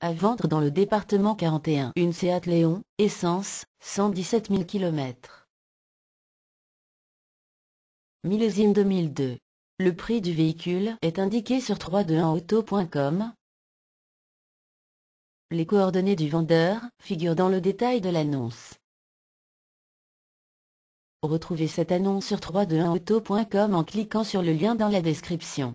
à vendre dans le département 41. Une Seat Léon, essence, 117 000 km. Millésime 2002. Le prix du véhicule est indiqué sur 321auto.com. Les coordonnées du vendeur figurent dans le détail de l'annonce. Retrouvez cette annonce sur 321auto.com en cliquant sur le lien dans la description.